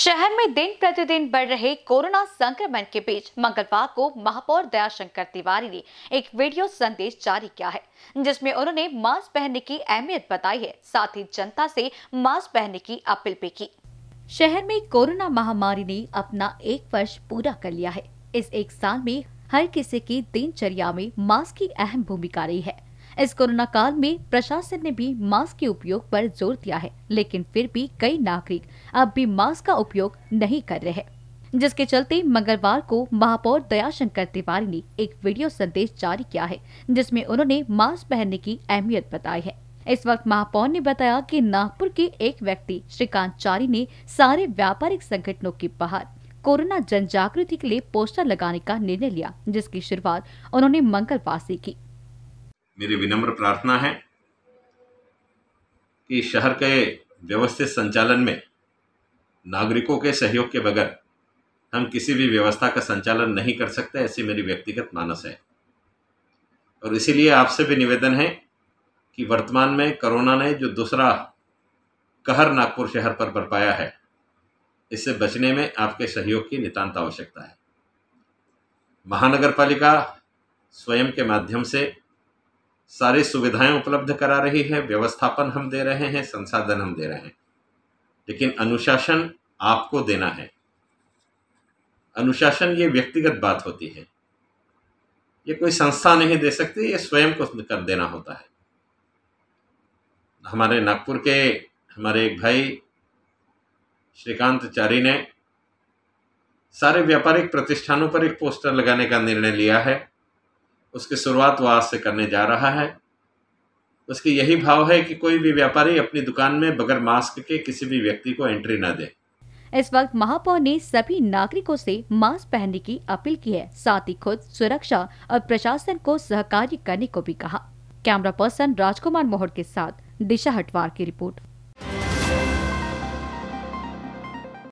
शहर में दिन प्रतिदिन बढ़ रहे कोरोना संक्रमण के बीच मंगलवार को महापौर दयाशंकर तिवारी ने एक वीडियो संदेश जारी किया है जिसमें उन्होंने मास्क पहनने की अहमियत बताई है साथ ही जनता से मास्क पहनने की अपील भी की शहर में कोरोना महामारी ने अपना एक वर्ष पूरा कर लिया है इस एक साल में हर किसी की दिनचर्या में मास्क की अहम भूमिका रही है इस कोरोना काल में प्रशासन ने भी मास्क के उपयोग पर जोर दिया है लेकिन फिर भी कई नागरिक अब भी मास्क का उपयोग नहीं कर रहे जिसके चलते मंगलवार को महापौर दयाशंकर तिवारी ने एक वीडियो संदेश जारी किया है जिसमें उन्होंने मास्क पहनने की अहमियत बताई है इस वक्त महापौर ने बताया कि नागपुर के एक व्यक्ति श्रीकांत चारी ने सारे व्यापारिक संगठनों के बाहर कोरोना जन जागृति के लिए पोस्टर लगाने का निर्णय लिया जिसकी शुरुआत उन्होंने मंगलवार से की मेरी विनम्र प्रार्थना है कि शहर के व्यवस्थित संचालन में नागरिकों के सहयोग के बगैर हम किसी भी व्यवस्था का संचालन नहीं कर सकते ऐसी मेरी व्यक्तिगत मानस है और इसीलिए आपसे भी निवेदन है कि वर्तमान में कोरोना ने जो दूसरा कहर नागपुर शहर पर बरपाया है इससे बचने में आपके सहयोग की नितांत आवश्यकता है महानगर पालिका स्वयं के माध्यम से सारी सुविधाएं उपलब्ध करा रही है व्यवस्थापन हम दे रहे हैं संसाधन हम दे रहे हैं लेकिन अनुशासन आपको देना है अनुशासन ये व्यक्तिगत बात होती है ये कोई संस्था नहीं दे सकती ये स्वयं को कर देना होता है हमारे नागपुर के हमारे एक भाई श्रीकांत चारी ने सारे व्यापारिक प्रतिष्ठानों पर एक पोस्टर लगाने का निर्णय लिया है उसकी शुरुआत वहाँ से करने जा रहा है उसकी यही भाव है कि कोई भी व्यापारी अपनी दुकान में बगैर मास्क के किसी भी व्यक्ति को एंट्री न दे इस वक्त महापौर ने सभी नागरिकों से मास्क पहनने की अपील की है साथ ही खुद सुरक्षा और प्रशासन को सहकार्य करने को भी कहा कैमरा पर्सन राजकुमार मोहर के साथ दिशा हटवार की रिपोर्ट